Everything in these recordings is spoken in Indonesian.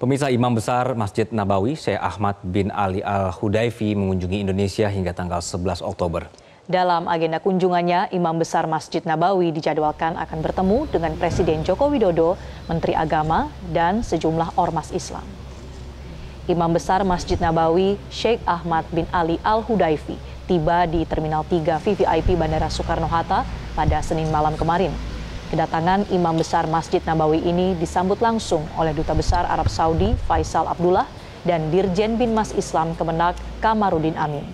Pemirsa Imam Besar Masjid Nabawi, Syekh Ahmad bin Ali Al-Hudaifi mengunjungi Indonesia hingga tanggal 11 Oktober. Dalam agenda kunjungannya, Imam Besar Masjid Nabawi dijadwalkan akan bertemu dengan Presiden Joko Widodo, Menteri Agama, dan sejumlah ormas Islam. Imam Besar Masjid Nabawi, Syekh Ahmad bin Ali Al-Hudaifi, tiba di Terminal 3 VVIP Bandara Soekarno-Hatta pada Senin malam kemarin. Kedatangan Imam Besar Masjid Nabawi ini disambut langsung oleh Duta Besar Arab Saudi Faisal Abdullah dan Dirjen Binmas Islam Kemenak Kamarudin Amin.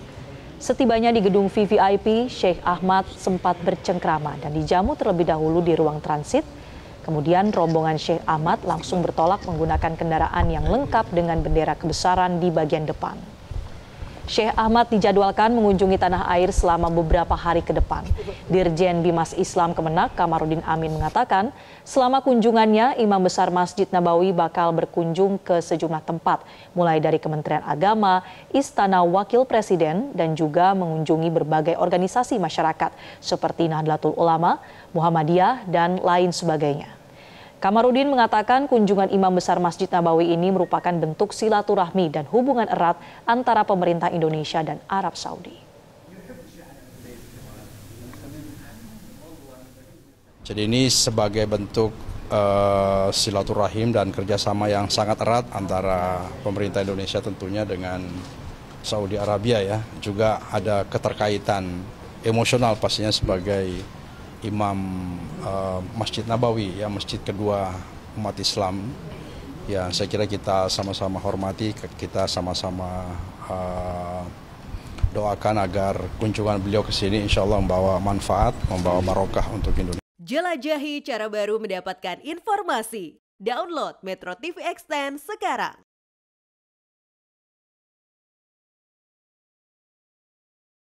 Setibanya di gedung VVIP, Sheikh Ahmad sempat bercengkrama dan dijamu terlebih dahulu di ruang transit. Kemudian rombongan Sheikh Ahmad langsung bertolak menggunakan kendaraan yang lengkap dengan bendera kebesaran di bagian depan. Syekh Ahmad dijadwalkan mengunjungi tanah air selama beberapa hari ke depan. Dirjen Bimas Islam Kemenak Kamarudin Amin mengatakan, selama kunjungannya Imam Besar Masjid Nabawi bakal berkunjung ke sejumlah tempat, mulai dari Kementerian Agama, Istana Wakil Presiden, dan juga mengunjungi berbagai organisasi masyarakat seperti Nahdlatul Ulama, Muhammadiyah, dan lain sebagainya. Kamarudin mengatakan kunjungan Imam Besar Masjid Nabawi ini merupakan bentuk silaturahmi dan hubungan erat antara pemerintah Indonesia dan Arab Saudi. Jadi ini sebagai bentuk uh, silaturahim dan kerjasama yang sangat erat antara pemerintah Indonesia tentunya dengan Saudi Arabia ya. Juga ada keterkaitan emosional pastinya sebagai imam uh, Masjid Nabawi, ya masjid kedua umat Islam. Ya, saya kira kita sama-sama hormati, kita sama-sama uh, doakan agar kunjungan beliau ke sini insya Allah membawa manfaat, membawa barokah untuk Indonesia. Jelajahi cara baru mendapatkan informasi. Download Metro TV Extend sekarang.